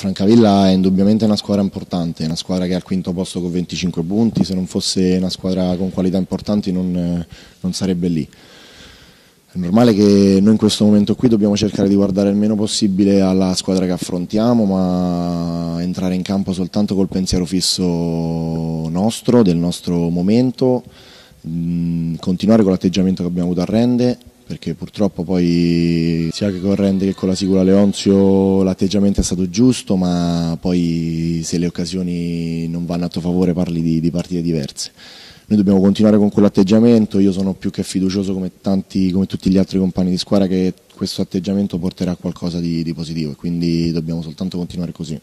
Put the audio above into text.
Francavilla è indubbiamente una squadra importante, una squadra che è al quinto posto con 25 punti, se non fosse una squadra con qualità importanti non, eh, non sarebbe lì. È normale che noi in questo momento qui dobbiamo cercare di guardare il meno possibile alla squadra che affrontiamo, ma entrare in campo soltanto col pensiero fisso nostro, del nostro momento, mm, continuare con l'atteggiamento che abbiamo avuto a Rende perché purtroppo poi sia che con Rende che con la Sicula Leonzio l'atteggiamento è stato giusto, ma poi se le occasioni non vanno a tuo favore parli di, di partite diverse. Noi dobbiamo continuare con quell'atteggiamento, io sono più che fiducioso come, tanti, come tutti gli altri compagni di squadra che questo atteggiamento porterà a qualcosa di, di positivo e quindi dobbiamo soltanto continuare così.